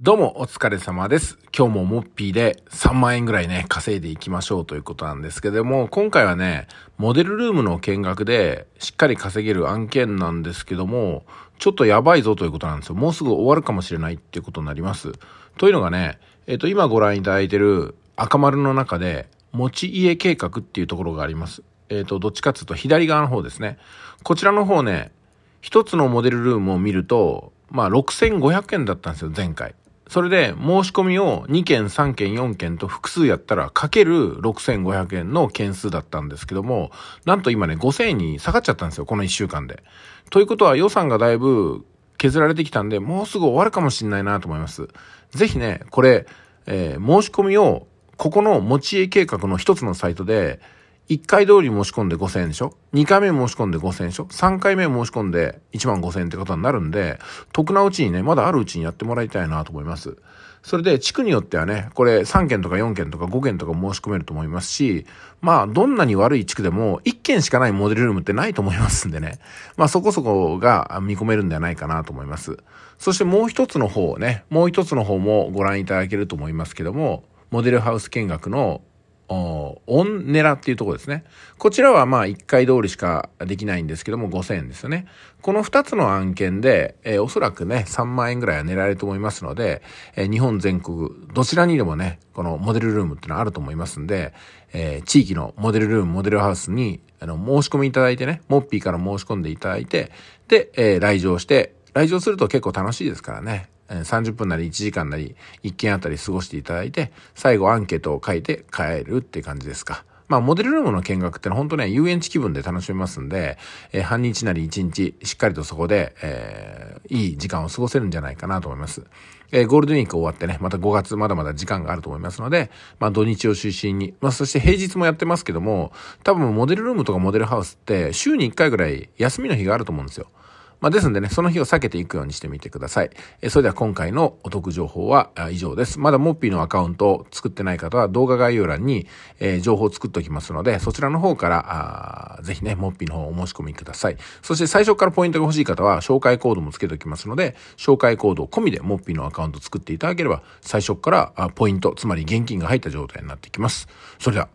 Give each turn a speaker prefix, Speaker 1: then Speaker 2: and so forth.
Speaker 1: どうもお疲れ様です。今日もモッピーで3万円ぐらいね、稼いでいきましょうということなんですけども、今回はね、モデルルームの見学でしっかり稼げる案件なんですけども、ちょっとやばいぞということなんですよ。もうすぐ終わるかもしれないっていうことになります。というのがね、えっ、ー、と、今ご覧いただいてる赤丸の中で、持ち家計画っていうところがあります。えっ、ー、と、どっちかっていうと左側の方ですね。こちらの方ね、一つのモデルルームを見ると、まあ6500円だったんですよ、前回。それで申し込みを2件、3件、4件と複数やったらかける6500円の件数だったんですけども、なんと今ね5000円に下がっちゃったんですよ、この1週間で。ということは予算がだいぶ削られてきたんで、もうすぐ終わるかもしんないなと思います。ぜひね、これ、えー、申し込みをここの持ち家計画の一つのサイトで、1回通り申し込んで5000円でしょ ?2 回目申し込んで5000円でしょ ?3 回目申し込んで1万5000円ってことになるんで、得なうちにね、まだあるうちにやってもらいたいなと思います。それで地区によってはね、これ3件とか4件とか5件とか申し込めると思いますし、まあどんなに悪い地区でも1件しかないモデルルームってないと思いますんでね。まあそこそこが見込めるんではないかなと思います。そしてもう一つの方ね、もう一つの方もご覧いただけると思いますけども、モデルハウス見学のおンネラっていうところですね。こちらはまあ1回通りしかできないんですけども5000円ですよね。この2つの案件で、えー、おそらくね3万円ぐらいは狙えると思いますので、えー、日本全国どちらにでもね、このモデルルームってのはあると思いますんで、えー、地域のモデルルーム、モデルハウスにあの申し込みいただいてね、モッピーから申し込んでいただいて、で、え来場して、来場すると結構楽しいですからね。30分なり1時間なり1件あたり過ごしていただいて、最後アンケートを書いて帰るって感じですか。まあ、モデルルームの見学ってのは本当ね、遊園地気分で楽しめますんで、えー、半日なり1日、しっかりとそこで、えー、いい時間を過ごせるんじゃないかなと思います。えー、ゴールデンウィーク終わってね、また5月まだまだ時間があると思いますので、まあ土日を中心に、まあそして平日もやってますけども、多分モデルルームとかモデルハウスって週に1回ぐらい休みの日があると思うんですよ。まあ、ですんでね、その日を避けていくようにしてみてください。えそれでは今回のお得情報は以上です。まだモッピーのアカウントを作ってない方は動画概要欄に、え情報を作っておきますので、そちらの方から、あぜひね、モッピーの方をお申し込みください。そして最初からポイントが欲しい方は紹介コードもつけておきますので、紹介コード込みでモッピーのアカウント作っていただければ、最初からポイント、つまり現金が入った状態になってきます。それでは。